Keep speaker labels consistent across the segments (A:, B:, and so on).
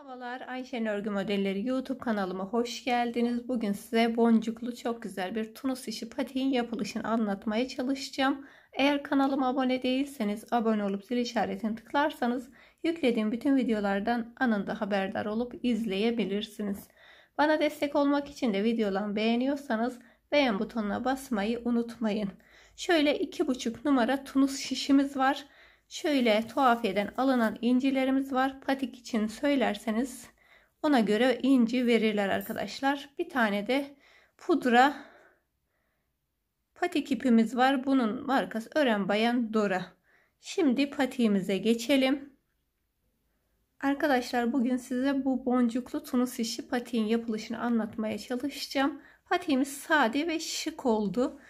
A: Merhabalar Ayşen Örgü Modelleri YouTube kanalıma hoş geldiniz. Bugün size boncuklu çok güzel bir tunus işi patiğin yapılışını anlatmaya çalışacağım. Eğer kanalıma abone değilseniz abone olup zil işaretini tıklarsanız yüklediğim bütün videolardan anında haberdar olup izleyebilirsiniz. Bana destek olmak için de videolarımı beğeniyorsanız beğen butonuna basmayı unutmayın. Şöyle 2,5 numara tunus şişimiz var. Şöyle tuhafiyeden alınan incilerimiz var. Patik için söylerseniz ona göre inci verirler arkadaşlar. Bir tane de pudra patik ipimiz var. Bunun markası Ören Bayan Dora. Şimdi patiğimize geçelim. Arkadaşlar bugün size bu boncuklu tunus işi patiğin yapılışını anlatmaya çalışacağım. Patiğimiz sade ve şık oldu.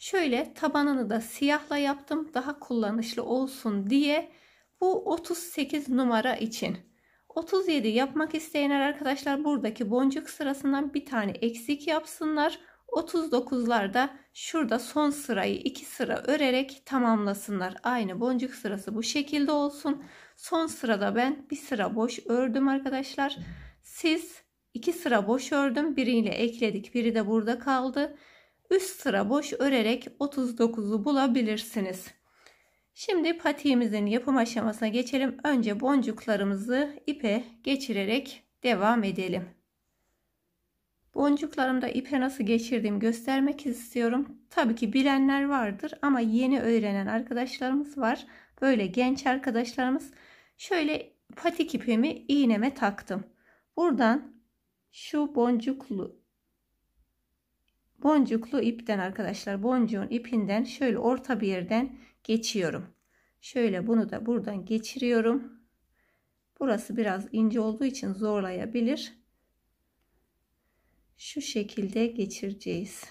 A: Şöyle tabanını da siyahla yaptım. Daha kullanışlı olsun diye. Bu 38 numara için. 37 yapmak isteyenler arkadaşlar buradaki boncuk sırasından bir tane eksik yapsınlar. 39'larda da şurada son sırayı 2 sıra örerek tamamlasınlar. Aynı boncuk sırası bu şekilde olsun. Son sırada ben bir sıra boş ördüm arkadaşlar. Siz 2 sıra boş ördüm. Biriyle ekledik. Biri de burada kaldı üst sıra boş örerek 39'u bulabilirsiniz. Şimdi patiğimizin yapım aşamasına geçelim. Önce boncuklarımızı ipe geçirerek devam edelim. Boncuklarımda ipe nasıl geçirdiğimi göstermek istiyorum. Tabii ki bilenler vardır ama yeni öğrenen arkadaşlarımız var. Böyle genç arkadaşlarımız. Şöyle patik ipimi iğneme taktım. Buradan şu boncuklu boncuklu ipten arkadaşlar boncuğun ipinden şöyle orta bir yerden geçiyorum. Şöyle bunu da buradan geçiriyorum. Burası biraz ince olduğu için zorlayabilir. Şu şekilde geçireceğiz.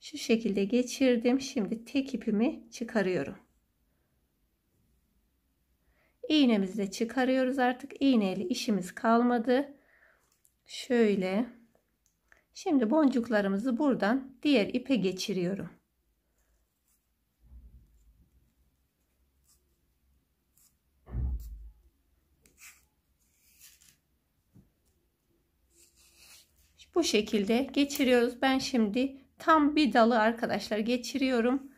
A: Şu şekilde geçirdim. Şimdi tek ipimi çıkarıyorum. İğnemizi de çıkarıyoruz artık. iğneyle işimiz kalmadı. Şöyle Şimdi boncuklarımızı buradan diğer ipe geçiriyorum. Bu şekilde geçiriyoruz. Ben şimdi tam bir dalı arkadaşlar geçiriyorum.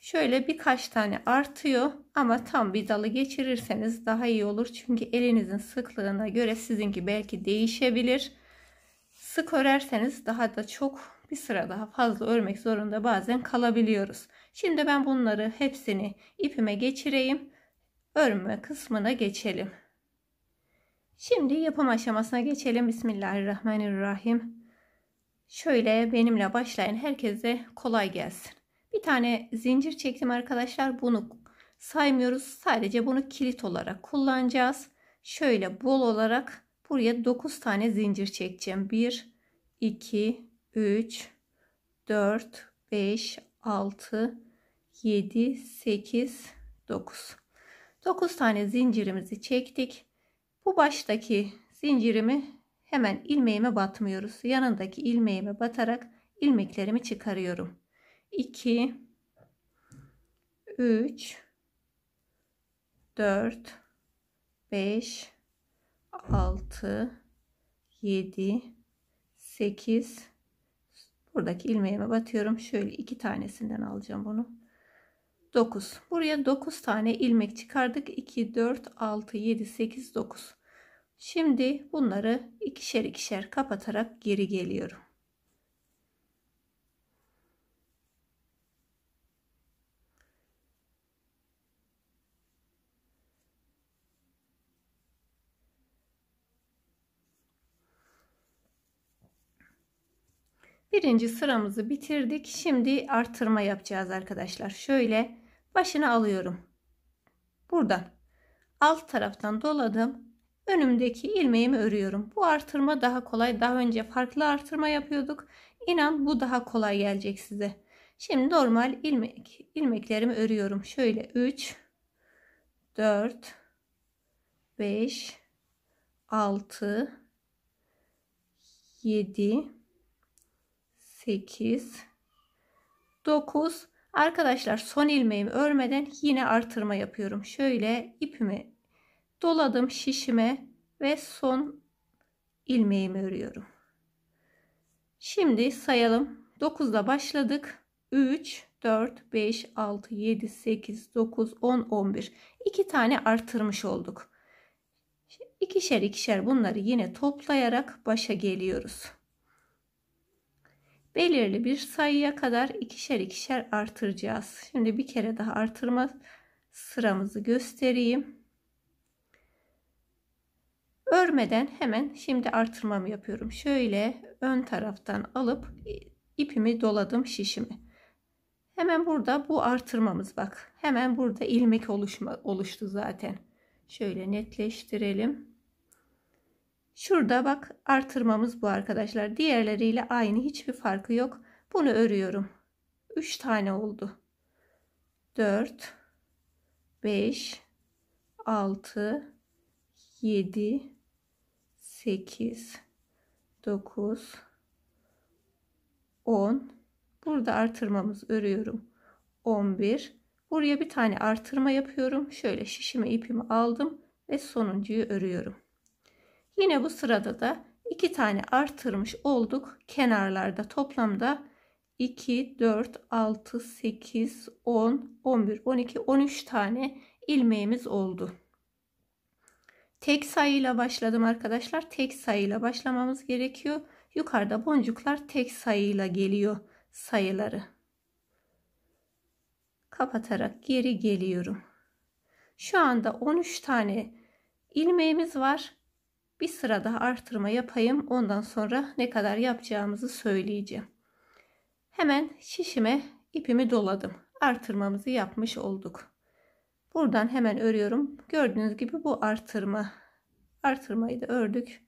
A: Şöyle birkaç tane artıyor ama tam bir dalı geçirirseniz daha iyi olur. Çünkü elinizin sıklığına göre sizinki belki değişebilir. Sık örerseniz daha da çok bir sıra daha fazla örmek zorunda bazen kalabiliyoruz. Şimdi ben bunları hepsini ipime geçireyim. Örme kısmına geçelim. Şimdi yapım aşamasına geçelim. Bismillahirrahmanirrahim. Şöyle benimle başlayın. Herkese kolay gelsin. Bir tane zincir çektim arkadaşlar. Bunu saymıyoruz. Sadece bunu kilit olarak kullanacağız. Şöyle bol olarak buraya 9 tane zincir çekeceğim. 1, 2, 3, 4, 5, 6, 7, 8, 9. 9 tane zincirimizi çektik. Bu baştaki zincirimi hemen ilmeğime batmıyoruz. Yanındaki ilmeğime batarak ilmeklerimi çıkarıyorum. 2 3 4 5 6 7 8 buradaki ilmeğime batıyorum şöyle iki tanesinden alacağım bunu 9 buraya 9 tane ilmek çıkardık 2 4 6 7 8 9 şimdi bunları ikişer ikişer kapatarak geri geliyorum birinci sıramızı bitirdik. Şimdi artırma yapacağız arkadaşlar. Şöyle başını alıyorum. Buradan alt taraftan doladım. Önümdeki ilmeğimi örüyorum. Bu artırma daha kolay. Daha önce farklı artırma yapıyorduk. İnan bu daha kolay gelecek size. Şimdi normal ilmek ilmeklerimi örüyorum. Şöyle 3 4 5 6 7 8 9 arkadaşlar son ilmeğimi örmeden yine artırma yapıyorum. Şöyle ipimi doladım şişime ve son ilmeğimi örüyorum. Şimdi sayalım. 9 ile başladık. 3 4 5 6 7 8 9 10 11. 2 tane artırmış olduk. İkişer ikişer bunları yine toplayarak başa geliyoruz belirli bir sayıya kadar ikişer ikişer artıracağız. Şimdi bir kere daha artırma sıramızı göstereyim. Örmeden hemen şimdi artırmamı yapıyorum. Şöyle ön taraftan alıp ipimi doladım şişimi. Hemen burada bu artırmamız bak. Hemen burada ilmek oluşma, oluştu zaten. Şöyle netleştirelim. Şurada bak artırmamız bu arkadaşlar. Diğerleriyle aynı hiçbir farkı yok. Bunu örüyorum. 3 tane oldu. 4 5 6 7 8 9 10 burada artırmamız örüyorum 11 buraya bir tane artırma yapıyorum şöyle şişime ipimi aldım ve sonuncuyu örüyorum Yine bu sırada da iki tane artırmış olduk. Kenarlarda toplamda 2, 4, 6, 8, 10, 11, 12, 13 tane ilmeğimiz oldu. Tek sayıyla başladım arkadaşlar. Tek sayıyla başlamamız gerekiyor. Yukarıda boncuklar tek sayıyla geliyor sayıları. Kapatarak geri geliyorum. Şu anda 13 tane ilmeğimiz var bir sıra daha artırma yapayım. Ondan sonra ne kadar yapacağımızı söyleyeceğim. Hemen şişime ipimi doladım. Artırmamızı yapmış olduk. Buradan hemen örüyorum. Gördüğünüz gibi bu artırma. Artırmayı da ördük.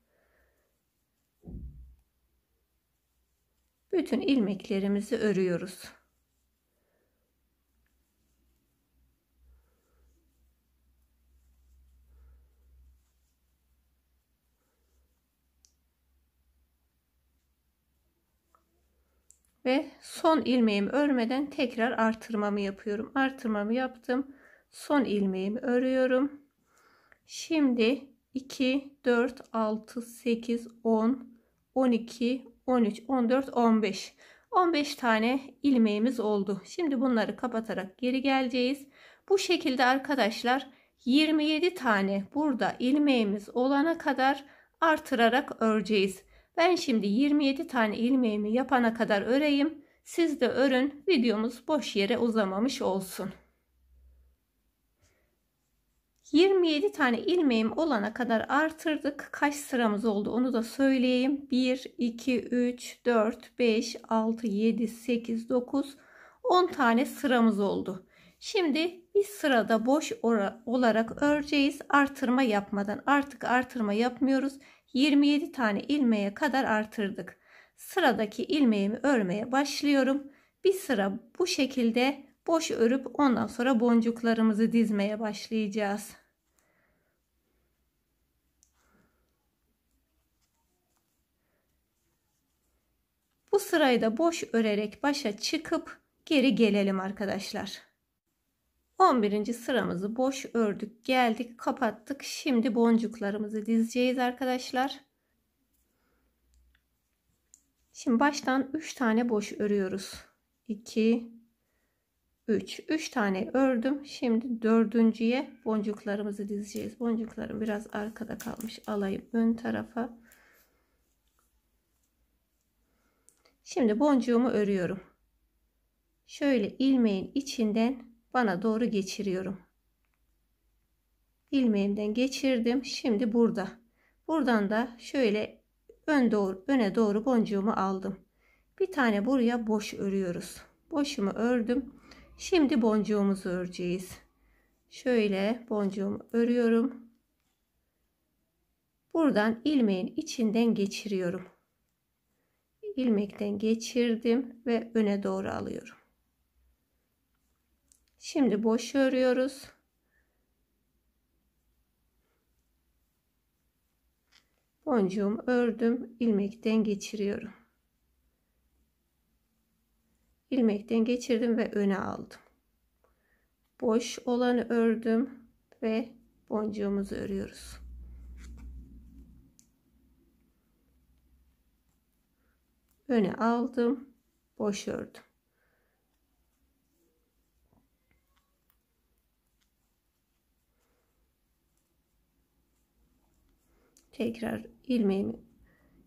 A: Bütün ilmeklerimizi örüyoruz. ve son ilmeğimi örmeden tekrar artırmamı yapıyorum. Artırmamı yaptım. Son ilmeğimi örüyorum. Şimdi 2, 4, 6, 8, 10, 12, 13, 14, 15. 15 tane ilmeğimiz oldu. Şimdi bunları kapatarak geri geleceğiz. Bu şekilde arkadaşlar 27 tane burada ilmeğimiz olana kadar artırarak öreceğiz. Ben şimdi 27 tane ilmeğimi yapana kadar öreyim. Siz de örün. Videomuz boş yere uzamamış olsun. 27 tane ilmeğim olana kadar artırdık. Kaç sıramız oldu onu da söyleyeyim. 1, 2, 3, 4, 5, 6, 7, 8, 9, 10 tane sıramız oldu. Şimdi bir sırada boş olarak öreceğiz. Artırma yapmadan artık artırma yapmıyoruz. 27 tane ilmeğe kadar artırdık. Sıradaki ilmeğimi örmeye başlıyorum. Bir sıra bu şekilde boş örüp ondan sonra boncuklarımızı dizmeye başlayacağız. Bu sırayı da boş örerek başa çıkıp geri gelelim arkadaşlar. 11. sıramızı boş ördük geldik kapattık şimdi boncuklarımızı dizeceğiz arkadaşlar şimdi baştan 3 tane boş örüyoruz 2 3 3 tane ördüm şimdi dördüncüye boncuklarımızı dizeceğiz boncuklarım biraz arkada kalmış alayım ön tarafa şimdi boncuğumu örüyorum şöyle ilmeğin içinden bana doğru geçiriyorum. Ilmeğimden geçirdim. Şimdi burada. Buradan da şöyle ön doğru, öne doğru boncuğumu aldım. Bir tane buraya boş örüyoruz. Boşumu ördüm. Şimdi boncuğumuzu öreceğiz. Şöyle boncuğumu örüyorum. Buradan ilmeğin içinden geçiriyorum. Ilmekten geçirdim ve öne doğru alıyorum. Şimdi boş örüyoruz. Boncuğumu ördüm. ilmekten geçiriyorum. İlmekten geçirdim ve öne aldım. Boş olanı ördüm ve boncuğumuzu örüyoruz. Öne aldım. Boş ördüm. Tekrar ilmeğimi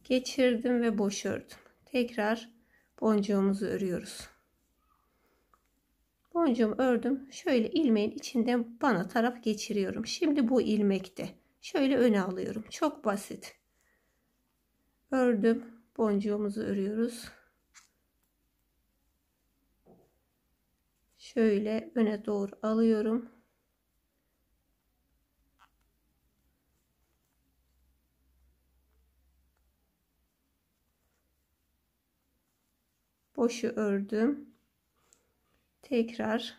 A: geçirdim ve boş ördüm. Tekrar boncuğumuzu örüyoruz. Boncuğumu ördüm. Şöyle ilmeğin içinden bana taraf geçiriyorum. Şimdi bu ilmekte. Şöyle öne alıyorum. Çok basit. Ördüm. Boncuğumuzu örüyoruz. Şöyle öne doğru alıyorum. boşu ördüm. Tekrar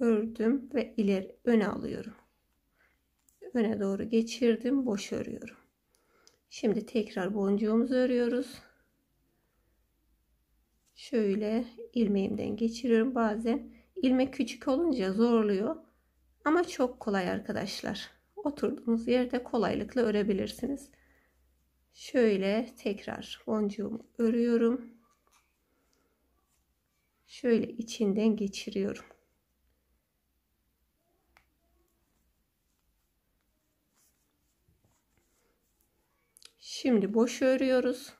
A: ördüm ve ileri öne alıyorum. Öne doğru geçirdim, boş örüyorum. Şimdi tekrar boncuğumuzu örüyoruz. Şöyle ilmeğimden geçiriyorum. Bazen ilmek küçük olunca zorluyor. Ama çok kolay arkadaşlar. Oturduğunuz yerde kolaylıkla örebilirsiniz. Şöyle tekrar boncuğumu örüyorum. Şöyle içinden geçiriyorum. Şimdi boş örüyoruz.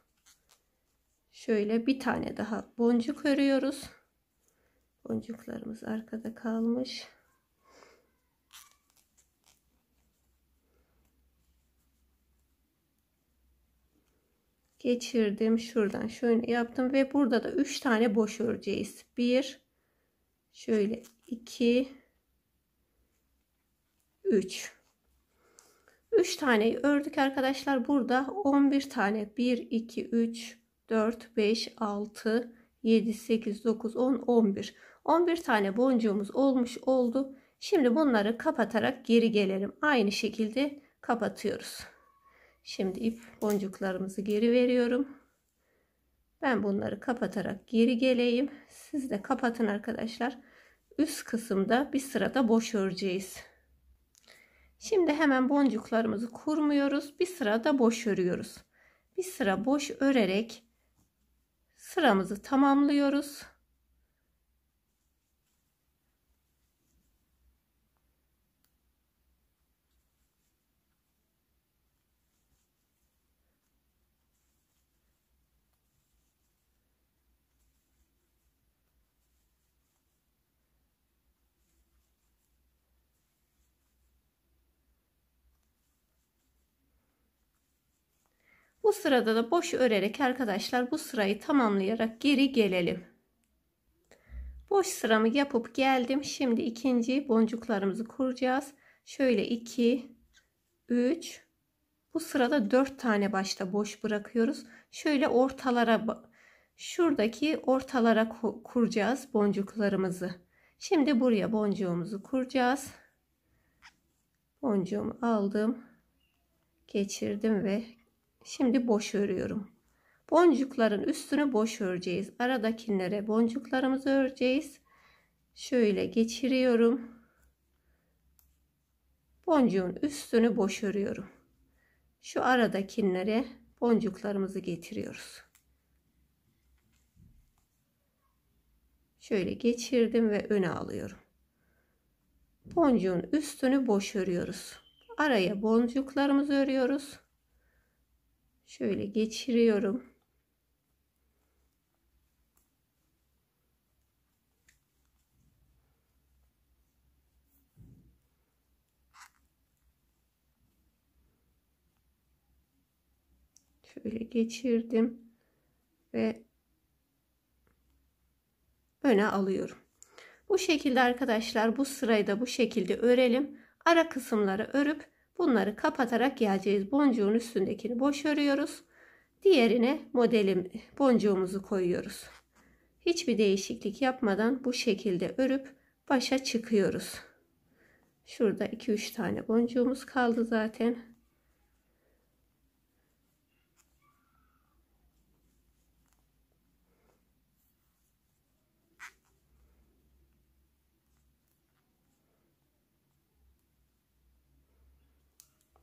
A: Şöyle bir tane daha boncuk örüyoruz. Boncuklarımız arkada kalmış. geçirdim şuradan şöyle yaptım ve burada da üç tane boş öreceğiz Bir, şöyle iki, üç. Üç tane ördük arkadaşlar burada 11 tane 1 2 3 4 5 6 7 8 9 10 11 11 tane boncuğumuz olmuş oldu şimdi bunları kapatarak geri gelelim aynı şekilde kapatıyoruz Şimdi ip boncuklarımızı geri veriyorum. Ben bunları kapatarak geri geleyim. Siz de kapatın arkadaşlar. Üst kısımda bir sırada boş öreceğiz. Şimdi hemen boncuklarımızı kurmuyoruz. Bir sırada boş örüyoruz. Bir sıra boş örerek sıramızı tamamlıyoruz. Bu sırada da boş örerek arkadaşlar bu sırayı tamamlayarak geri gelelim. Boş sıramı yapıp geldim. Şimdi ikinci boncuklarımızı kuracağız. Şöyle 2 3 bu sırada 4 tane başta boş bırakıyoruz. Şöyle ortalara şuradaki ortalara kuracağız boncuklarımızı. Şimdi buraya boncuğumuzu kuracağız. Boncuğumu aldım. Geçirdim ve Şimdi boş örüyorum. Boncukların üstünü boş öreceğiz. Aradakilere boncuklarımızı öreceğiz. Şöyle geçiriyorum. Boncuğun üstünü boş örüyorum. Şu aradakilere boncuklarımızı getiriyoruz. Şöyle geçirdim ve öne alıyorum. Boncuğun üstünü boş örüyoruz. Araya boncuklarımızı örüyoruz şöyle geçiriyorum. Şöyle geçirdim ve öne alıyorum. Bu şekilde arkadaşlar bu sırayı da bu şekilde örelim. Ara kısımları örüp Bunları kapatarak geleceğiz. Boncuğun üstündekini boş örüyoruz. Diğerine modelim boncuğumuzu koyuyoruz. Hiçbir değişiklik yapmadan bu şekilde örüp başa çıkıyoruz. Şurada 2-3 tane boncuğumuz kaldı zaten.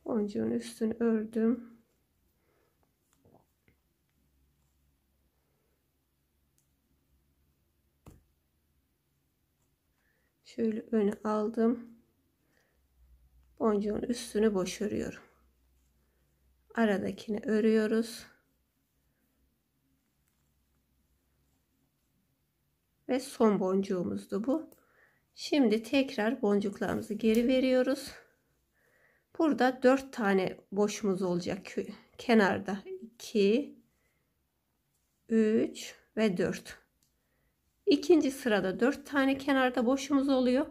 A: boncuğun üstünü ördüm. Şöyle öne aldım. Boncuğun üstünü boş örüyorum. Aradakini örüyoruz. Ve son boncuğumuzdu bu. Şimdi tekrar boncuklarımızı geri veriyoruz. Burada 4 tane boşumuz olacak kenarda. 2 3 ve 4. İkinci sırada 4 tane kenarda boşumuz oluyor.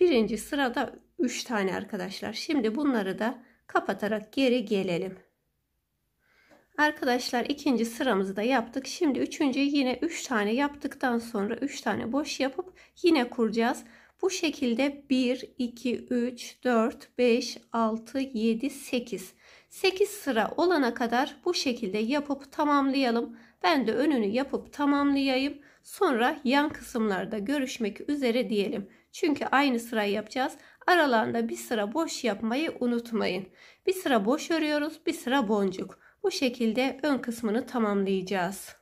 A: Birinci sırada 3 tane arkadaşlar. Şimdi bunları da kapatarak geri gelelim. Arkadaşlar ikinci sıramızı da yaptık. Şimdi üçüncü yine 3 üç tane yaptıktan sonra 3 tane boş yapıp yine kuracağız. Bu şekilde 1, 2, 3, 4, 5, 6, 7, 8. 8 sıra olana kadar bu şekilde yapıp tamamlayalım. Ben de önünü yapıp tamamlayayım. Sonra yan kısımlarda görüşmek üzere diyelim. Çünkü aynı sırayı yapacağız. Aralarında bir sıra boş yapmayı unutmayın. Bir sıra boş örüyoruz, bir sıra boncuk. Bu şekilde ön kısmını tamamlayacağız.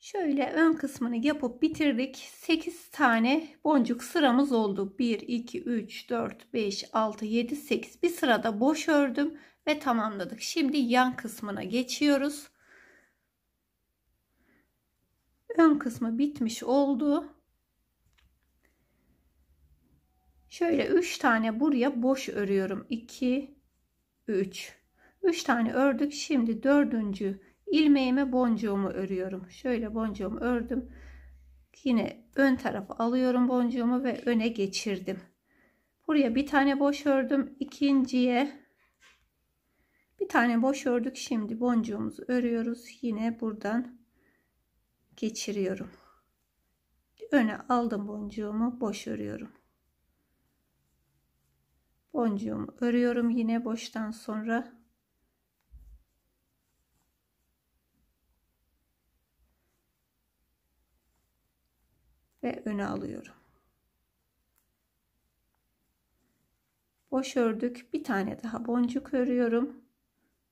A: Şöyle ön kısmını yapıp bitirdik. 8 tane boncuk sıramız oldu. 1, 2, 3, 4, 5, 6, 7, 8. Bir sırada boş ördüm ve tamamladık. Şimdi yan kısmına geçiyoruz. Ön kısmı bitmiş oldu. Şöyle 3 tane buraya boş örüyorum. 2, 3. 3 tane ördük. Şimdi dördüncü ilmeğime boncuğumu örüyorum. Şöyle boncuğumu ördüm. Yine ön tarafı alıyorum boncuğumu ve öne geçirdim. Buraya bir tane boş ördüm. İkinciye bir tane boş ördük. Şimdi boncuğumuzu örüyoruz. Yine buradan geçiriyorum. Öne aldım boncuğumu. Boş örüyorum. Boncuğumu örüyorum. Yine boştan sonra ve öne alıyorum. Boş ördük. Bir tane daha boncuk örüyorum.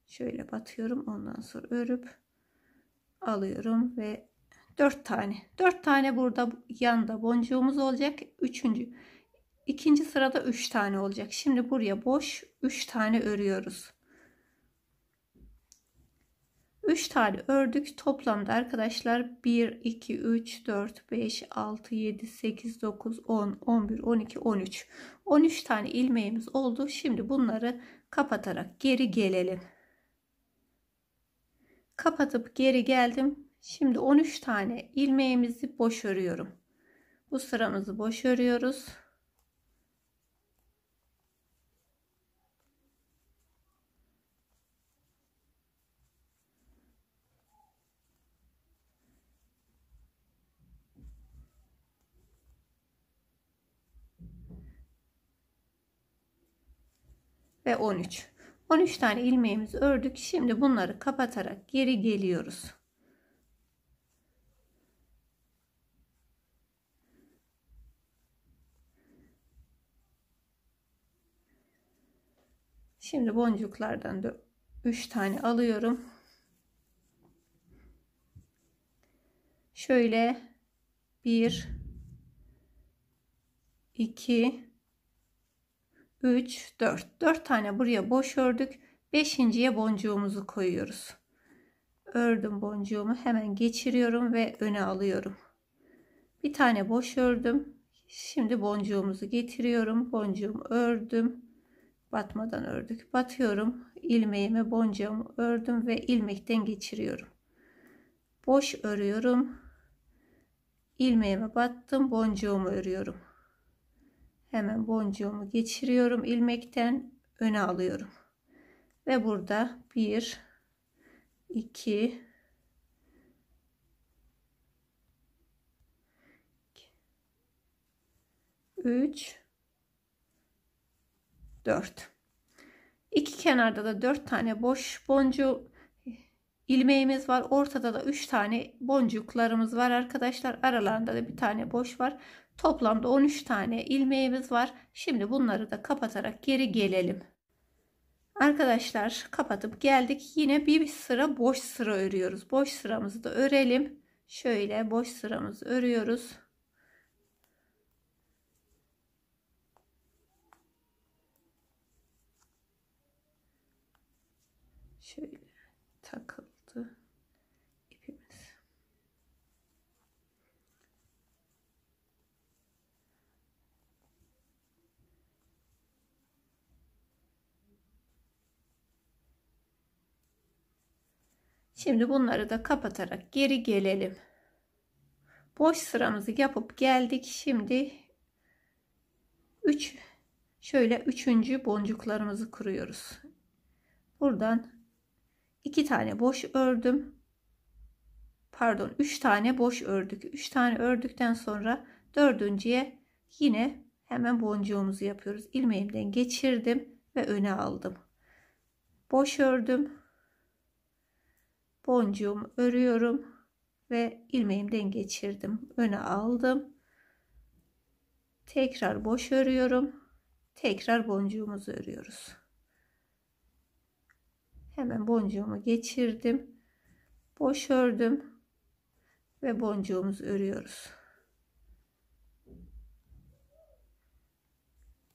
A: Şöyle batıyorum. Ondan sonra örüp alıyorum ve 4 tane. 4 tane burada yanda boncuğumuz olacak. Üçüncü. ikinci sırada 3 üç tane olacak. Şimdi buraya boş 3 tane örüyoruz. 3 tane ördük. Toplamda arkadaşlar 1, 2, 3, 4, 5, 6, 7, 8, 9, 10, 11, 12, 13. 13 tane ilmeğimiz oldu. Şimdi bunları kapatarak geri gelelim. Kapatıp geri geldim. Şimdi 13 tane ilmeğimizi boş örüyorum. Bu sıramızı boş örüyoruz. ve 13. 13 tane ilmeğimizi ördük. Şimdi bunları kapatarak geri geliyoruz. Şimdi boncuklardan da 3 tane alıyorum. Şöyle 1 2 3, 4. 4 tane buraya boş ördük. Beşinciye boncuğumuzu koyuyoruz. Ördüm boncuğumu hemen geçiriyorum ve öne alıyorum. Bir tane boş ördüm. Şimdi boncuğumuzu getiriyorum. Boncuğumu ördüm. Batmadan ördük. Batıyorum. ilmeğimi boncuğumu ördüm ve ilmekten geçiriyorum. Boş örüyorum. Ilmeğime battım. Boncuğumu örüyorum. Hemen boncuğumu geçiriyorum. ilmekten öne alıyorum. Ve burada 1, 2, 3, 4. iki kenarda da 4 tane boş boncuk ilmeğimiz var. Ortada da 3 tane boncuklarımız var arkadaşlar. Aralarında da bir tane boş var. Toplamda 13 tane ilmeğimiz var. Şimdi bunları da kapatarak geri gelelim. Arkadaşlar kapatıp geldik. Yine bir sıra boş sıra örüyoruz. Boş sıramızı da örelim. Şöyle boş sıramızı örüyoruz. Şöyle takıl Şimdi bunları da kapatarak geri gelelim. Boş sıramızı yapıp geldik. Şimdi 3 şöyle üçüncü boncuklarımızı kuruyoruz. Buradan iki tane boş ördüm. Pardon, üç tane boş ördük. Üç tane ördükten sonra dördüncüye yine hemen boncuğumuzu yapıyoruz. Ilmeğimden geçirdim ve öne aldım. Boş ördüm boncuğumu örüyorum ve ilmeğimden geçirdim. Öne aldım. Tekrar boş örüyorum. Tekrar boncuğumuzu örüyoruz. Hemen boncuğumu geçirdim. Boş ördüm ve boncuğumuzu örüyoruz.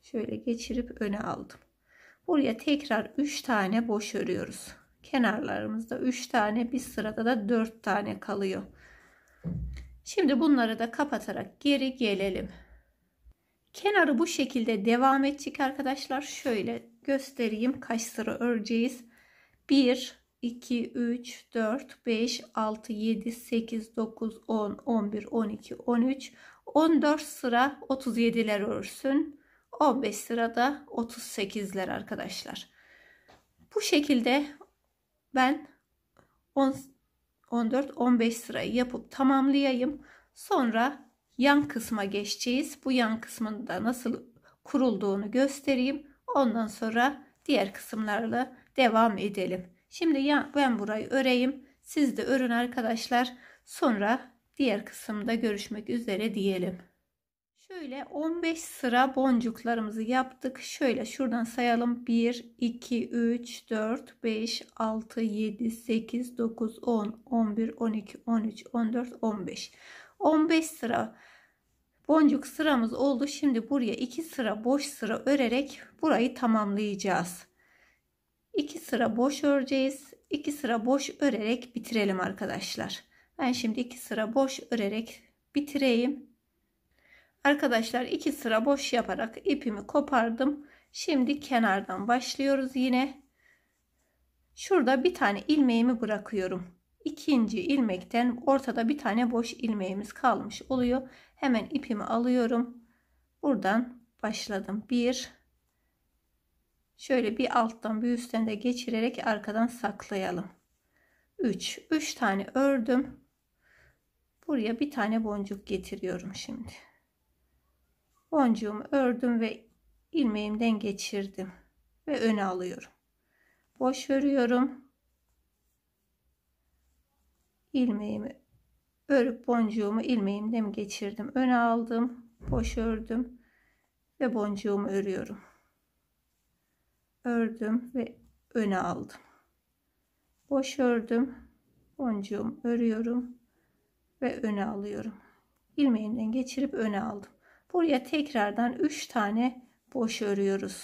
A: Şöyle geçirip öne aldım. Buraya tekrar 3 tane boş örüyoruz kenarlarımızda 3 tane bir sırada da 4 tane kalıyor. Şimdi bunları da kapatarak geri gelelim. Kenarı bu şekilde devam edecek arkadaşlar. Şöyle göstereyim kaç sıra öreceğiz. 1, 2, 3, 4, 5, 6, 7, 8, 9, 10, 11, 12, 13, 14 sıra 37'ler örsün. 15 sırada 38'ler arkadaşlar. Bu şekilde ben 14 15 sırayı yapıp tamamlayayım. Sonra yan kısma geçeceğiz. Bu yan kısmında nasıl kurulduğunu göstereyim. Ondan sonra diğer kısımlarla devam edelim. Şimdi yan, ben burayı öreyim. Siz de örün arkadaşlar. Sonra diğer kısımda görüşmek üzere diyelim. Şöyle 15 sıra boncuklarımızı yaptık. Şöyle şuradan sayalım. 1, 2, 3, 4, 5, 6, 7, 8, 9, 10, 11, 12, 13, 14, 15. 15 sıra boncuk sıramız oldu. Şimdi buraya 2 sıra boş sıra örerek burayı tamamlayacağız. 2 sıra boş öreceğiz. 2 sıra boş örerek bitirelim arkadaşlar. Ben şimdi 2 sıra boş örerek bitireyim. Arkadaşlar iki sıra boş yaparak ipimi kopardım. Şimdi kenardan başlıyoruz yine. Şurada bir tane ilmeğimi bırakıyorum. İkinci ilmekten ortada bir tane boş ilmeğimiz kalmış oluyor. Hemen ipimi alıyorum. Buradan başladım. Bir. Şöyle bir alttan bir üstten de geçirerek arkadan saklayalım. Üç. Üç tane ördüm. Buraya bir tane boncuk getiriyorum şimdi boncuğumu ördüm ve ilmeğimden geçirdim ve öne alıyorum boş örüyorum ilmeğimi örüp boncuğumu ilmeğimden geçirdim öne aldım boş ördüm ve boncuğumu örüyorum ördüm ve öne aldım boş ördüm boncuğumu örüyorum ve öne alıyorum Ilmeğimden geçirip öne aldım Buraya tekrardan 3 tane boş örüyoruz.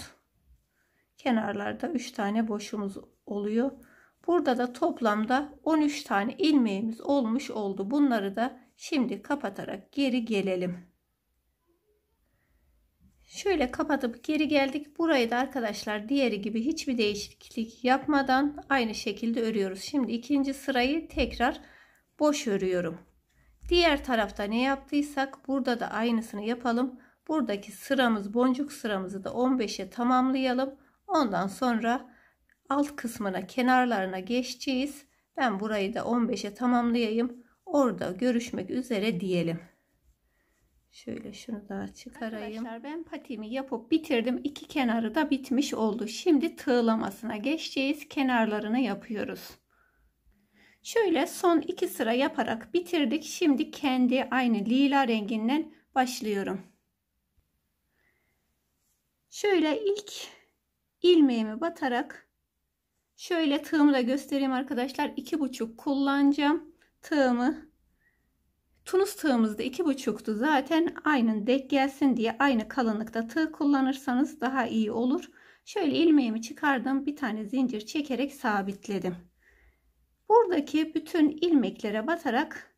A: Kenarlarda 3 tane boşumuz oluyor. Burada da toplamda 13 tane ilmeğimiz olmuş oldu. Bunları da şimdi kapatarak geri gelelim. Şöyle kapatıp geri geldik. Burayı da arkadaşlar diğeri gibi hiçbir değişiklik yapmadan aynı şekilde örüyoruz. Şimdi ikinci sırayı tekrar boş örüyorum. Diğer tarafta ne yaptıysak burada da aynısını yapalım. Buradaki sıramız boncuk sıramızı da 15'e tamamlayalım. Ondan sonra alt kısmına kenarlarına geçeceğiz. Ben burayı da 15'e tamamlayayım. Orada görüşmek üzere diyelim. Şöyle şunu da çıkarayım. Arkadaşlar ben patimi yapıp bitirdim. İki kenarı da bitmiş oldu. Şimdi tığlamasına geçeceğiz. Kenarlarını yapıyoruz. Şöyle son iki sıra yaparak bitirdik. Şimdi kendi aynı lila renginden başlıyorum. Şöyle ilk ilmeğimi batarak şöyle tığımı da göstereyim arkadaşlar. iki buçuk kullanacağım. Tığımı Tunus tığımızda iki buçuktu zaten. Aynı denk gelsin diye aynı kalınlıkta tığ kullanırsanız daha iyi olur. Şöyle ilmeğimi çıkardım. Bir tane zincir çekerek sabitledim. Buradaki bütün ilmeklere batarak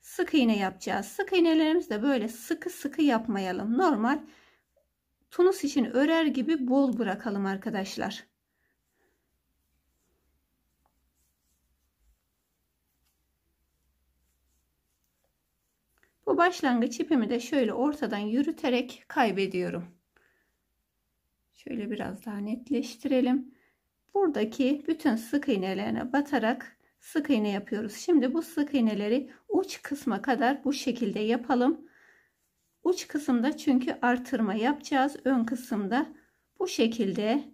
A: sık iğne yapacağız. Sık iğnelerimizi de böyle sıkı sıkı yapmayalım. Normal tunus için örer gibi bol bırakalım arkadaşlar. Bu başlangıç ipimi de şöyle ortadan yürüterek kaybediyorum. Şöyle biraz daha netleştirelim buradaki bütün sık iğnelerine batarak sık iğne yapıyoruz. Şimdi bu sık iğneleri uç kısma kadar bu şekilde yapalım. Uç kısımda çünkü artırma yapacağız. Ön kısımda bu şekilde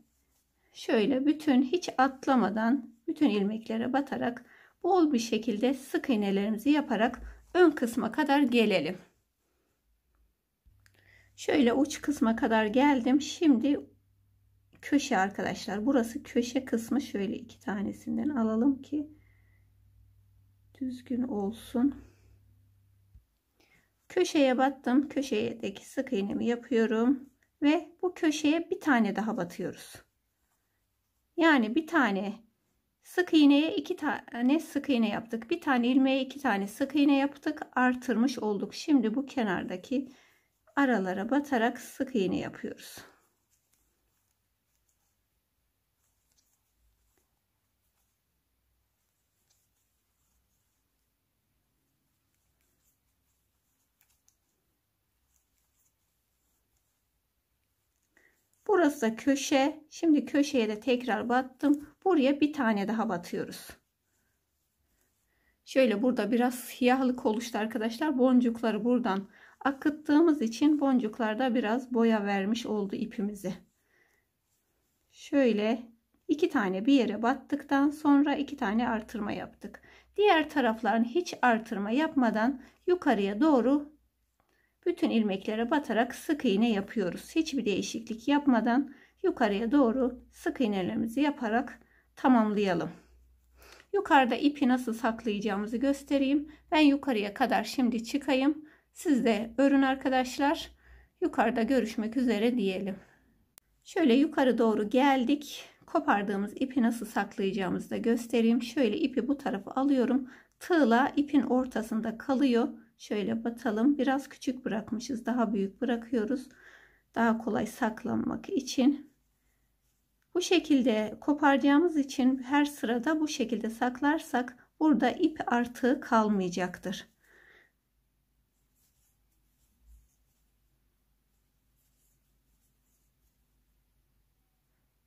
A: şöyle bütün hiç atlamadan bütün ilmeklere batarak bol bir şekilde sık iğnelerimizi yaparak ön kısma kadar gelelim. Şöyle uç kısma kadar geldim. Şimdi köşe arkadaşlar. Burası köşe kısmı şöyle iki tanesinden alalım ki düzgün olsun. Köşeye battım. Köşedeki sık iğnemi yapıyorum ve bu köşeye bir tane daha batıyoruz. Yani bir tane sık iğneye iki tane sık iğne yaptık. Bir tane ilmeğe iki tane sık iğne yaptık. Artırmış olduk. Şimdi bu kenardaki aralara batarak sık iğne yapıyoruz. Burası da köşe. Şimdi köşeye de tekrar battım. Buraya bir tane daha batıyoruz. Şöyle burada biraz siyahlık oluştu arkadaşlar. Boncukları buradan akıttığımız için boncuklarda biraz boya vermiş oldu ipimizi. Şöyle iki tane bir yere battıktan sonra iki tane artırma yaptık. Diğer tarafların hiç artırma yapmadan yukarıya doğru bütün ilmeklere batarak sık iğne yapıyoruz. Hiçbir değişiklik yapmadan yukarıya doğru sık iğnelerimizi yaparak tamamlayalım. Yukarıda ipi nasıl saklayacağımızı göstereyim. Ben yukarıya kadar şimdi çıkayım. Siz de örün arkadaşlar. Yukarıda görüşmek üzere diyelim. Şöyle yukarı doğru geldik. Kopardığımız ipi nasıl saklayacağımızı da göstereyim. Şöyle ipi bu tarafa alıyorum. Tığla ipin ortasında kalıyor Şöyle batalım. Biraz küçük bırakmışız. Daha büyük bırakıyoruz. Daha kolay saklanmak için. Bu şekilde koparacağımız için her sırada bu şekilde saklarsak burada ip artığı kalmayacaktır.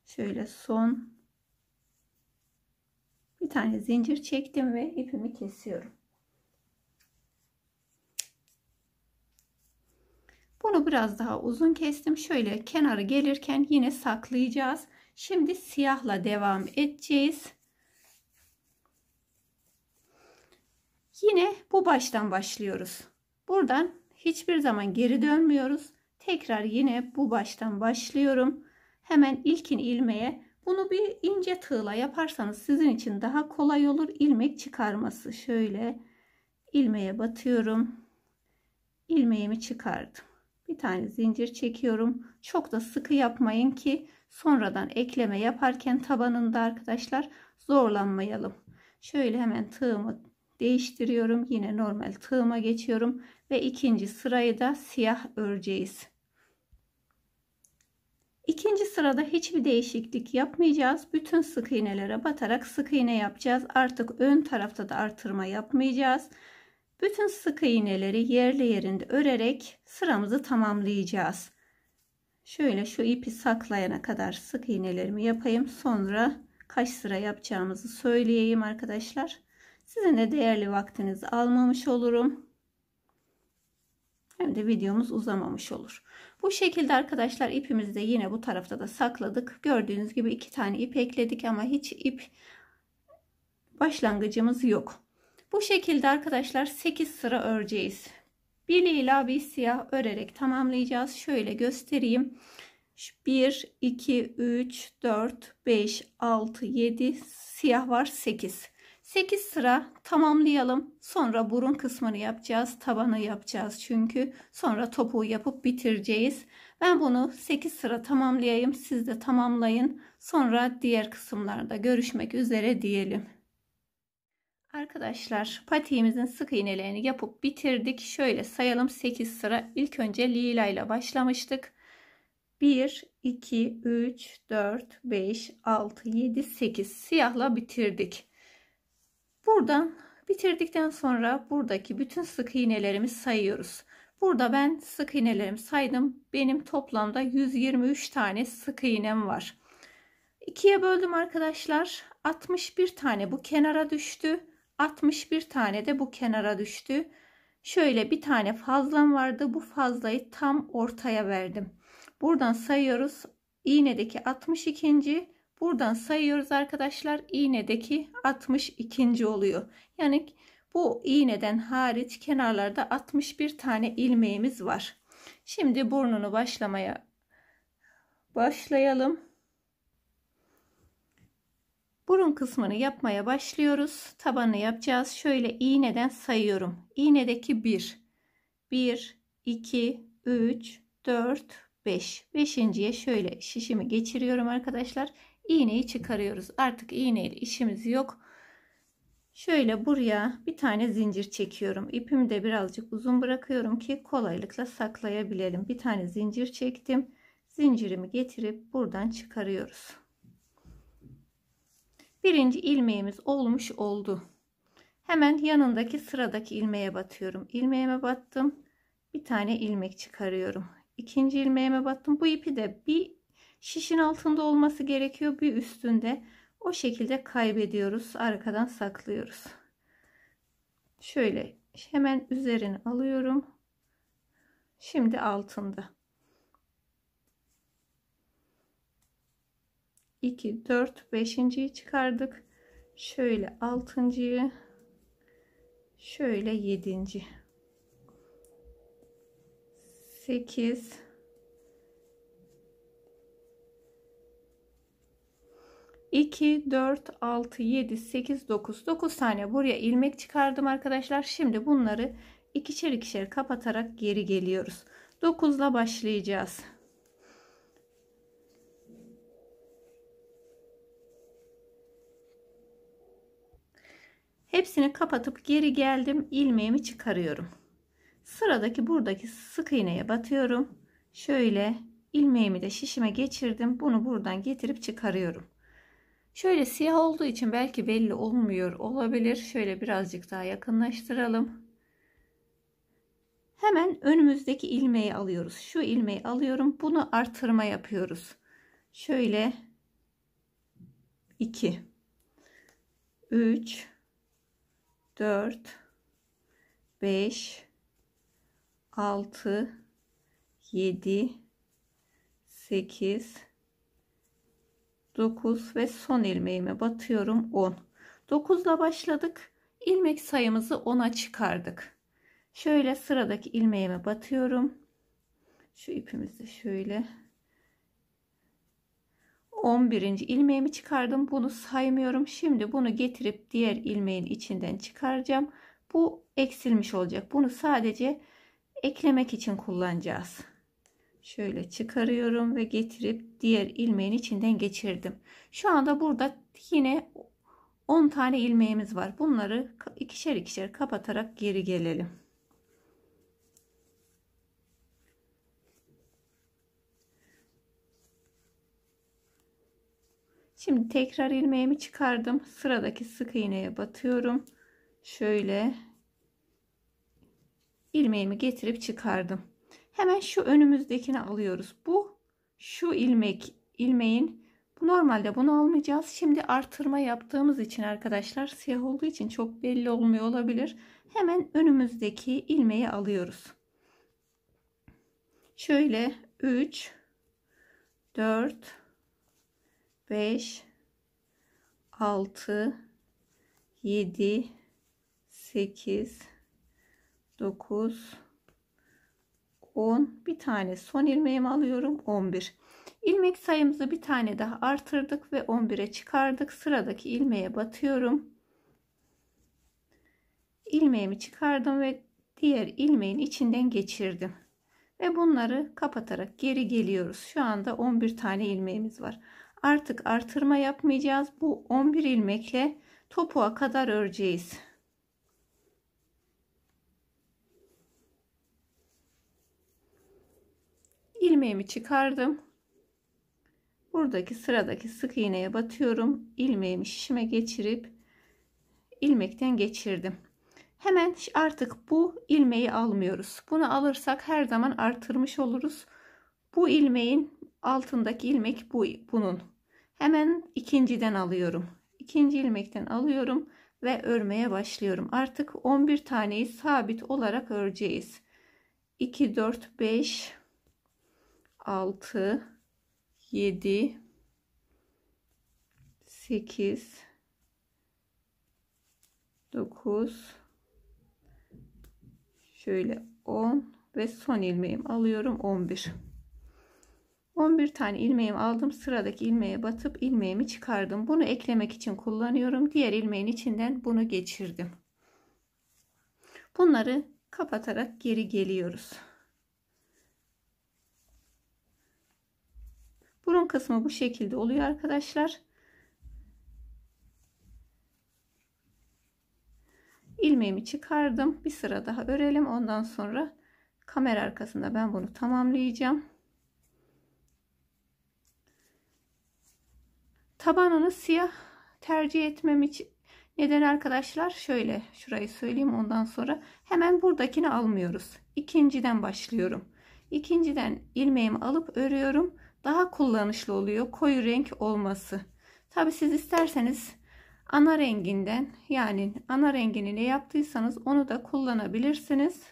A: Şöyle son bir tane zincir çektim ve ipimi kesiyorum. Bunu biraz daha uzun kestim. Şöyle kenarı gelirken yine saklayacağız. Şimdi siyahla devam edeceğiz. Yine bu baştan başlıyoruz. Buradan hiçbir zaman geri dönmüyoruz. Tekrar yine bu baştan başlıyorum. Hemen ilkin ilmeğe bunu bir ince tığla yaparsanız sizin için daha kolay olur ilmek çıkarması. Şöyle ilmeğe batıyorum. ilmeğimi çıkardım bir tane zincir çekiyorum. Çok da sıkı yapmayın ki sonradan ekleme yaparken tabanında arkadaşlar zorlanmayalım. Şöyle hemen tığımı değiştiriyorum. Yine normal tığıma geçiyorum ve ikinci sırayı da siyah öreceğiz. İkinci sırada hiçbir değişiklik yapmayacağız. Bütün sık iğnelere batarak sık iğne yapacağız. Artık ön tarafta da artırma yapmayacağız. Bütün sık iğneleri yerli yerinde örerek sıramızı tamamlayacağız. Şöyle şu ipi saklayana kadar sık iğnelerimi yapayım. Sonra kaç sıra yapacağımızı söyleyeyim arkadaşlar. Sizin de değerli vaktinizi almamış olurum. Hem de videomuz uzamamış olur. Bu şekilde arkadaşlar ipimizi de yine bu tarafta da sakladık. Gördüğünüz gibi iki tane ip ekledik ama hiç ip başlangıcımız yok. Bu şekilde arkadaşlar 8 sıra öreceğiz. Bir lila bir siyah örerek tamamlayacağız. Şöyle göstereyim. 1, 2, 3, 4, 5, 6, 7 siyah var 8. 8 sıra tamamlayalım. Sonra burun kısmını yapacağız. Tabanı yapacağız çünkü. Sonra topuğu yapıp bitireceğiz. Ben bunu 8 sıra tamamlayayım. Siz de tamamlayın. Sonra diğer kısımlarda görüşmek üzere diyelim. Arkadaşlar patiğimizin sık iğnelerini yapıp bitirdik. Şöyle sayalım 8 sıra. İlk önce lila ile başlamıştık. 1, 2, 3, 4, 5, 6, 7, 8 siyahla bitirdik. Buradan bitirdikten sonra buradaki bütün sık iğnelerimi sayıyoruz. Burada ben sık iğnelerimi saydım. Benim toplamda 123 tane sık iğnem var. 2'ye böldüm arkadaşlar. 61 tane bu kenara düştü. 61 tane de bu kenara düştü. Şöyle bir tane fazlam vardı. Bu fazlayı tam ortaya verdim. Buradan sayıyoruz. İğnedeki 62. Buradan sayıyoruz arkadaşlar. İğnedeki 62. oluyor. Yani bu iğneden hariç kenarlarda 61 tane ilmeğimiz var. Şimdi burnunu başlamaya başlayalım. Burun kısmını yapmaya başlıyoruz. Tabanını yapacağız. Şöyle iğneden sayıyorum. İğnedeki 1, 1, 2, 3, 4, 5. Beşinciye şöyle şişimi geçiriyorum arkadaşlar. İğneyi çıkarıyoruz. Artık iğneyle işimiz yok. Şöyle buraya bir tane zincir çekiyorum. İpimi de birazcık uzun bırakıyorum ki kolaylıkla saklayabilelim. Bir tane zincir çektim. Zincirimi getirip buradan çıkarıyoruz. Birinci ilmeğimiz olmuş oldu. Hemen yanındaki sıradaki ilmeğe batıyorum. İlmeğime battım. Bir tane ilmek çıkarıyorum. İkinci ilmeğime battım. Bu ipi de bir şişin altında olması gerekiyor. Bir üstünde. O şekilde kaybediyoruz. Arkadan saklıyoruz. Şöyle hemen üzerini alıyorum. Şimdi altında. 2, 4, 5.yi çıkardık. Şöyle 6.yı şöyle 7. 8 2 4 6 7 8 9 9 tane buraya ilmek çıkardım arkadaşlar. Şimdi bunları ikişer ikişer kapatarak geri geliyoruz. 9 başlayacağız. Hepsini kapatıp geri geldim. ilmeğimi çıkarıyorum. Sıradaki buradaki sık iğneye batıyorum. Şöyle ilmeğimi de şişime geçirdim. Bunu buradan getirip çıkarıyorum. Şöyle siyah olduğu için belki belli olmuyor olabilir. Şöyle birazcık daha yakınlaştıralım. Hemen önümüzdeki ilmeği alıyoruz. Şu ilmeği alıyorum. Bunu artırma yapıyoruz. Şöyle 2 3 4 5 6 7 8 9 ve son ilmeğime batıyorum 10 9 ile başladık ilmek sayımızı 10'a çıkardık şöyle sıradaki ilmeğime batıyorum şu ipimizi şöyle 11. ilmeğimi çıkardım. Bunu saymıyorum. Şimdi bunu getirip diğer ilmeğin içinden çıkaracağım. Bu eksilmiş olacak. Bunu sadece eklemek için kullanacağız. Şöyle çıkarıyorum ve getirip diğer ilmeğin içinden geçirdim. Şu anda burada yine 10 tane ilmeğimiz var. Bunları ikişer ikişer kapatarak geri gelelim. Şimdi tekrar ilmeğimi çıkardım. Sıradaki sık iğneye batıyorum. Şöyle ilmeğimi getirip çıkardım. Hemen şu önümüzdekini alıyoruz. Bu şu ilmek ilmeğin normalde bunu almayacağız. Şimdi artırma yaptığımız için arkadaşlar siyah olduğu için çok belli olmuyor olabilir. Hemen önümüzdeki ilmeği alıyoruz. Şöyle 3 4 5 6 7 8 9 10 bir tane son ilmeğimi alıyorum 11 ilmek sayımızı bir tane daha artırdık ve 11'e çıkardık sıradaki ilmeğe batıyorum ilmeğimi çıkardım ve diğer ilmeğin içinden geçirdim ve bunları kapatarak geri geliyoruz şu anda 11 tane ilmeğimiz var Artık artırma yapmayacağız. Bu 11 ilmekle topuğa kadar öreceğiz. ilmeğimi çıkardım. Buradaki sıradaki sık iğneye batıyorum. ilmeğimi şişime geçirip ilmekten geçirdim. Hemen artık bu ilmeği almıyoruz. Bunu alırsak her zaman artırmış oluruz. Bu ilmeğin altındaki ilmek bu bunun. Hemen ikinciden alıyorum. ikinci ilmekten alıyorum ve örmeye başlıyorum. Artık 11 taneyi sabit olarak öreceğiz. 2 4 5 6 7 8 9 şöyle 10 ve son ilmeğim alıyorum 11 11 tane ilmeğim aldım. Sıradaki ilmeğe batıp ilmeğimi çıkardım. Bunu eklemek için kullanıyorum. Diğer ilmeğin içinden bunu geçirdim. Bunları kapatarak geri geliyoruz. Burun kısmı bu şekilde oluyor arkadaşlar. ilmeğimi çıkardım. Bir sıra daha örelim. Ondan sonra kamera arkasında ben bunu tamamlayacağım. Tabanını siyah tercih etmem için neden arkadaşlar? Şöyle şurayı söyleyeyim ondan sonra hemen buradakini almıyoruz. İkinciden başlıyorum. İkinciden ilmeğimi alıp örüyorum. Daha kullanışlı oluyor koyu renk olması. Tabi siz isterseniz ana renginden yani ana rengini ne yaptıysanız onu da kullanabilirsiniz.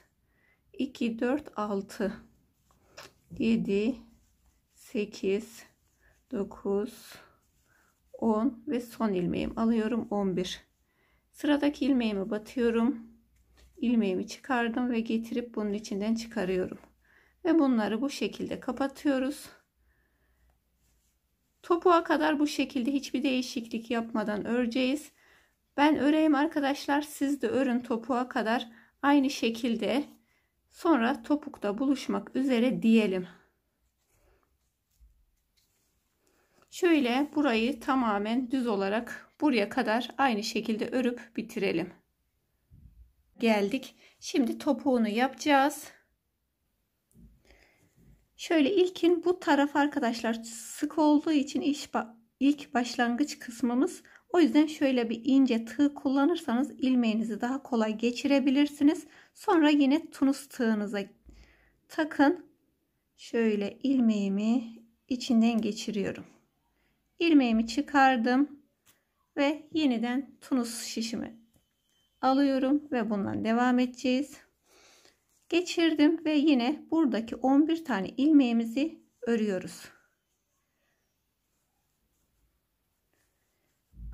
A: 2, 4, 6, 7, 8, 9, 10 ve son ilmeğim alıyorum 11 sıradaki ilmeğimi batıyorum ilmeğimi çıkardım ve getirip bunun içinden çıkarıyorum ve bunları bu şekilde kapatıyoruz topuğa kadar bu şekilde hiçbir değişiklik yapmadan öreceğiz ben öreyim arkadaşlar siz de örün topuğa kadar aynı şekilde sonra topukta buluşmak üzere diyelim Şöyle burayı tamamen düz olarak buraya kadar aynı şekilde örüp bitirelim. Geldik. Şimdi topuğunu yapacağız. Şöyle ilkin bu taraf arkadaşlar sık olduğu için ilk başlangıç kısmımız. O yüzden şöyle bir ince tığ kullanırsanız ilmeğinizi daha kolay geçirebilirsiniz. Sonra yine tunus tığınıza takın. Şöyle ilmeğimi içinden geçiriyorum ilmeğimi çıkardım ve yeniden tunus şişimi alıyorum ve bundan devam edeceğiz. Geçirdim ve yine buradaki 11 tane ilmeğimizi örüyoruz.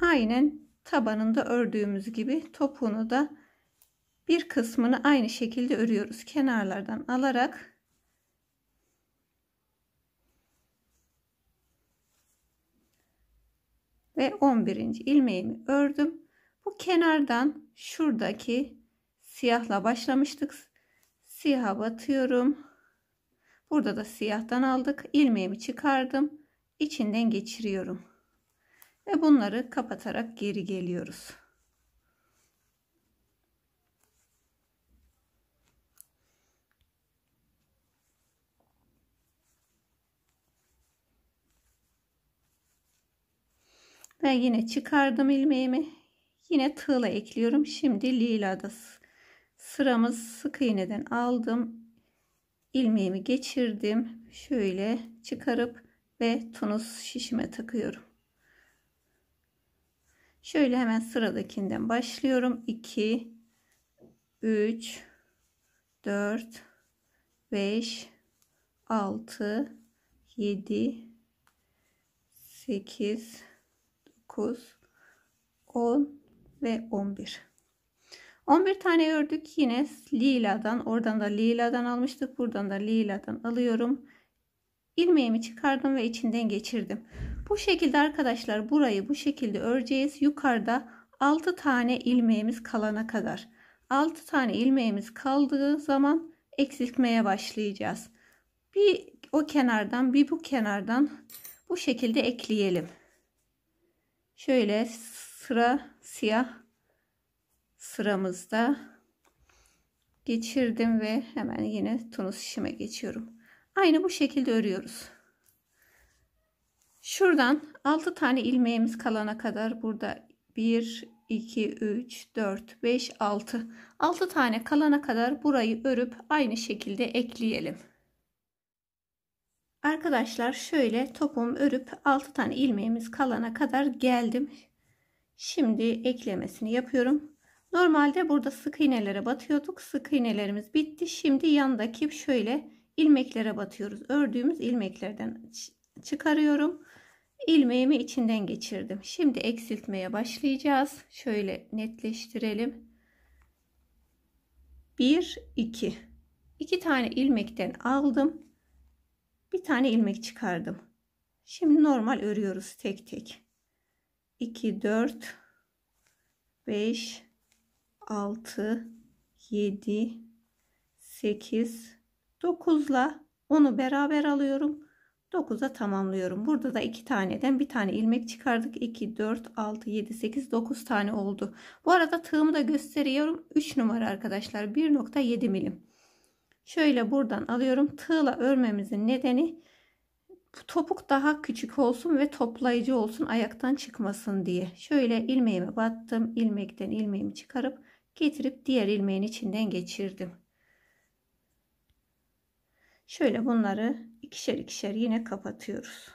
A: Aynen tabanında ördüğümüz gibi topuğunu da bir kısmını aynı şekilde örüyoruz. Kenarlardan alarak ve 11. ilmeğimi ördüm. Bu kenardan şuradaki siyahla başlamıştık. Siyaha batıyorum. Burada da siyahtan aldık. ilmeğimi çıkardım. İçinden geçiriyorum. Ve bunları kapatarak geri geliyoruz. Ben yine çıkardım ilmeğimi. Yine tığla ekliyorum. Şimdi liladas sıramız sık iğneden aldım. ilmeğimi geçirdim. Şöyle çıkarıp ve tunus şişime takıyorum. Şöyle hemen sıradakinden başlıyorum. 2 3 4 5 6 7 8 9, 10 ve 11. 11 tane ördük yine liladan oradan da liladan almıştık buradan da liladan alıyorum ilmeğimi çıkardım ve içinden geçirdim bu şekilde arkadaşlar burayı bu şekilde öreceğiz yukarıda 6 tane ilmeğimiz kalana kadar 6 tane ilmeğimiz kaldığı zaman eksiltmeye başlayacağız bir o kenardan bir bu kenardan bu şekilde ekleyelim Şöyle sıra siyah sıramızda geçirdim ve hemen yine tunus işime geçiyorum. Aynı bu şekilde örüyoruz. Şuradan 6 tane ilmeğimiz kalana kadar burada 1 2 3 4 5 6 6 tane kalana kadar burayı örüp aynı şekilde ekleyelim. Arkadaşlar şöyle topumu örüp 6 tane ilmeğimiz kalana kadar geldim. Şimdi eklemesini yapıyorum. Normalde burada sık iğnelere batıyorduk. Sık iğnelerimiz bitti. Şimdi yandaki şöyle ilmeklere batıyoruz. Ördüğümüz ilmeklerden çıkarıyorum. Ilmeğimi içinden geçirdim. Şimdi eksiltmeye başlayacağız. Şöyle netleştirelim. 1 2 2 tane ilmekten aldım bir tane ilmek çıkardım şimdi normal örüyoruz tek tek 2 4 5 6 7 8 9 ile onu beraber alıyorum 9'a tamamlıyorum burada da iki taneden bir tane ilmek çıkardık 2 4 6 7 8 9 tane oldu bu arada tığımı da gösteriyorum 3 numara arkadaşlar 1.7 milim Şöyle buradan alıyorum. Tığla örmemizin nedeni topuk daha küçük olsun ve toplayıcı olsun ayaktan çıkmasın diye. Şöyle ilmeğime battım. ilmekten ilmeğimi çıkarıp getirip diğer ilmeğin içinden geçirdim. Şöyle bunları ikişer ikişer yine kapatıyoruz.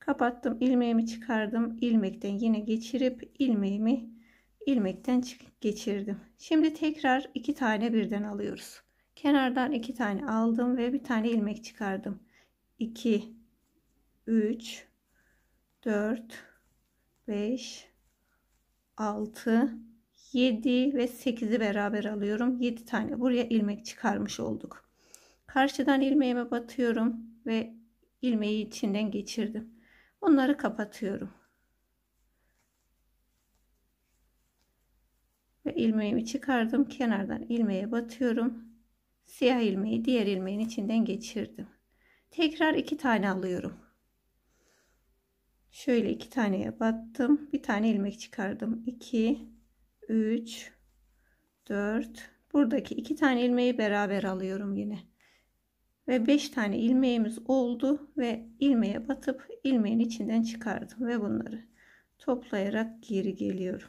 A: kapattım ilmeğimi çıkardım ilmekten yine geçirip ilmeğimi ilmekten geçirdim şimdi tekrar iki tane birden alıyoruz kenardan iki tane aldım ve bir tane ilmek çıkardım 2 3 4 5 6 7 ve 8'i beraber alıyorum 7 tane buraya ilmek çıkarmış olduk karşıdan ilmeğime batıyorum ve ilmeği içinden geçirdim Onları kapatıyorum. Ve ilmeğimi çıkardım. Kenardan ilmeğe batıyorum. Siyah ilmeği diğer ilmeğin içinden geçirdim. Tekrar iki tane alıyorum. Şöyle iki taneye battım. Bir tane ilmek çıkardım. 2 3 4 Buradaki iki tane ilmeği beraber alıyorum yine ve 5 tane ilmeğimiz oldu ve ilmeğe batıp ilmeğin içinden çıkardım ve bunları toplayarak geri geliyorum.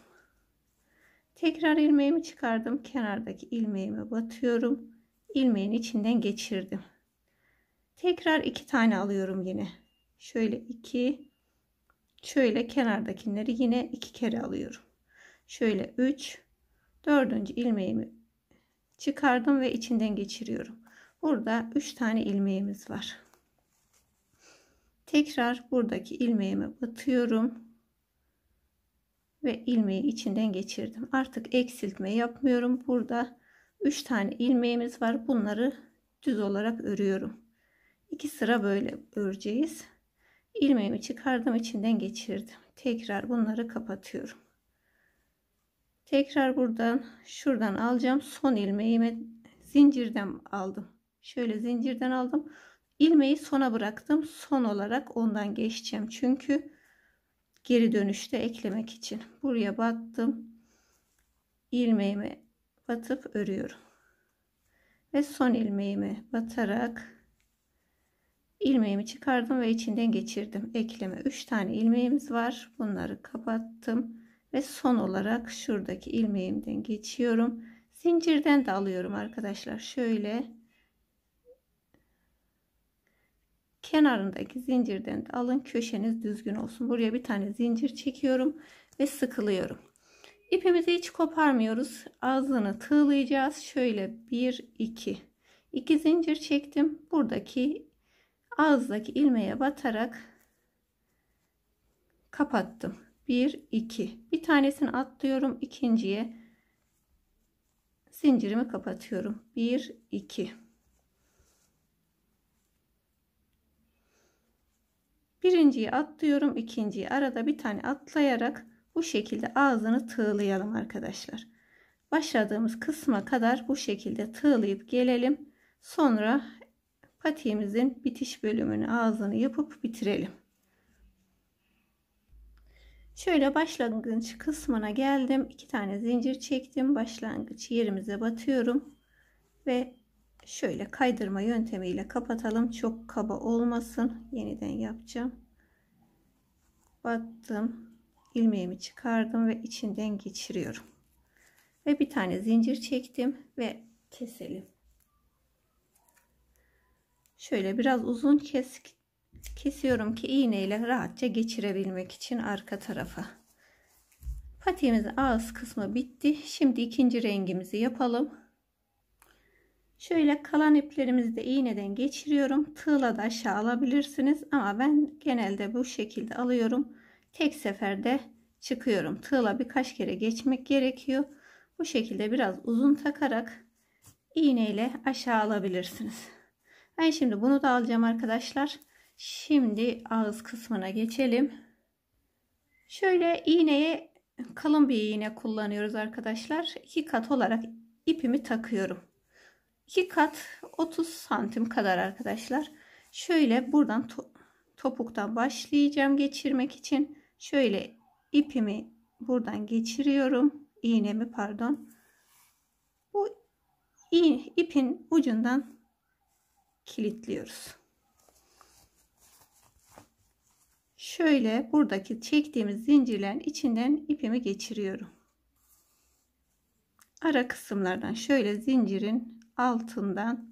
A: Tekrar ilmeğimi çıkardım. Kenardaki ilmeğime batıyorum. ilmeğin içinden geçirdim. Tekrar iki tane alıyorum yine. Şöyle iki. Şöyle kenardakileri yine iki kere alıyorum. Şöyle üç. Dördüncü ilmeğimi çıkardım ve içinden geçiriyorum. Burada 3 tane ilmeğimiz var. Tekrar buradaki ilmeğimi batıyorum ve ilmeği içinden geçirdim. Artık eksiltme yapmıyorum. Burada 3 tane ilmeğimiz var. Bunları düz olarak örüyorum. İki sıra böyle öreceğiz. Ilmeğimi çıkardım, içinden geçirdim. Tekrar bunları kapatıyorum. Tekrar buradan şuradan alacağım. Son ilmeğimi zincirden aldım. Şöyle zincirden aldım. Ilmeği sona bıraktım. Son olarak ondan geçeceğim. Çünkü geri dönüşte eklemek için. Buraya battım. Ilmeğimi batıp örüyorum. Ve son ilmeğimi batarak ilmeğimi çıkardım ve içinden geçirdim. Ekleme 3 tane ilmeğimiz var. Bunları kapattım ve son olarak şuradaki ilmeğimden geçiyorum. Zincirden de alıyorum arkadaşlar. Şöyle Kenarındaki zincirden de alın köşeniz düzgün olsun. Buraya bir tane zincir çekiyorum ve sıkılıyorum. İpimizi hiç koparmıyoruz. Ağzını tığlayacağız. Şöyle 1 2 2 zincir çektim. Buradaki ağızdaki ilmeğe batarak kapattım. 1 2 bir tanesini atlıyorum ikinciye zincirimi kapatıyorum 1 2 Birinciyi atlıyorum. ikinciyi arada bir tane atlayarak bu şekilde ağzını tığlayalım arkadaşlar. Başladığımız kısma kadar bu şekilde tığlayıp gelelim. Sonra patiğimizin bitiş bölümünü ağzını yapıp bitirelim. Şöyle başlangıç kısmına geldim. iki tane zincir çektim. Başlangıç yerimize batıyorum. Ve şöyle kaydırma yöntemiyle kapatalım çok kaba olmasın yeniden yapacağım battım ilmeğimi çıkardım ve içinden geçiriyorum ve bir tane zincir çektim ve keselim şöyle biraz uzun kes kesiyorum ki iğneyle rahatça geçirebilmek için arka tarafa patiğimizin ağız kısmı bitti şimdi ikinci rengimizi yapalım Şöyle kalan iplerimizi de iğneden geçiriyorum. Tığla da aşağı alabilirsiniz ama ben genelde bu şekilde alıyorum. Tek seferde çıkıyorum. Tığla birkaç kere geçmek gerekiyor. Bu şekilde biraz uzun takarak iğneyle aşağı alabilirsiniz. Ben şimdi bunu da alacağım arkadaşlar. Şimdi ağız kısmına geçelim. Şöyle iğneye kalın bir iğne kullanıyoruz arkadaşlar. İki kat olarak ipimi takıyorum. 2 kat 30 santim kadar arkadaşlar. Şöyle buradan to topuktan başlayacağım geçirmek için. Şöyle ipimi buradan geçiriyorum. İğnemi pardon. Bu ipin ucundan kilitliyoruz. Şöyle buradaki çektiğimiz zincirlerin içinden ipimi geçiriyorum. Ara kısımlardan şöyle zincirin altından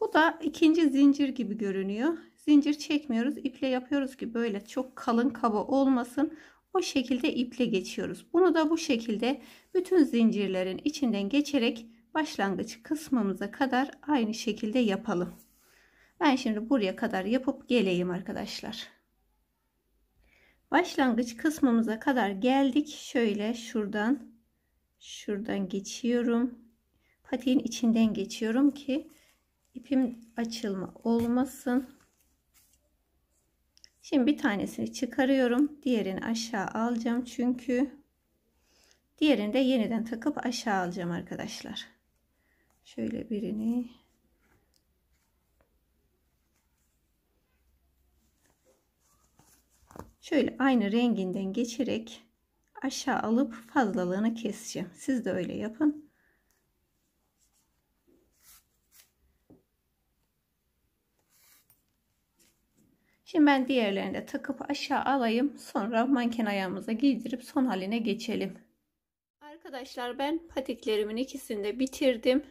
A: Bu da ikinci zincir gibi görünüyor. Zincir çekmiyoruz. iple yapıyoruz ki böyle çok kalın kaba olmasın. O şekilde iple geçiyoruz. Bunu da bu şekilde bütün zincirlerin içinden geçerek başlangıç kısmımıza kadar aynı şekilde yapalım. Ben şimdi buraya kadar yapıp geleyim arkadaşlar. Başlangıç kısmımıza kadar geldik. Şöyle şuradan şuradan geçiyorum. Patiğin içinden geçiyorum ki ipim açılma olmasın. Şimdi bir tanesini çıkarıyorum. Diğerini aşağı alacağım çünkü. Diğerini de yeniden takıp aşağı alacağım arkadaşlar. Şöyle birini Şöyle aynı renginden geçerek aşağı alıp fazlalığını keseceğim. Siz de öyle yapın. Şimdi ben diğerlerini de takıp aşağı alayım. Sonra manken ayağımıza giydirip son haline geçelim. Arkadaşlar ben patiklerimin ikisini de bitirdim.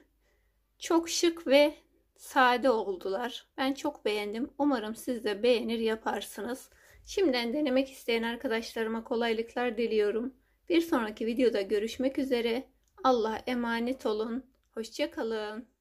A: Çok şık ve sade oldular. Ben çok beğendim. Umarım siz de beğenir yaparsınız. Şimdiden denemek isteyen arkadaşlarıma kolaylıklar diliyorum. Bir sonraki videoda görüşmek üzere. Allah emanet olun. Hoşçakalın.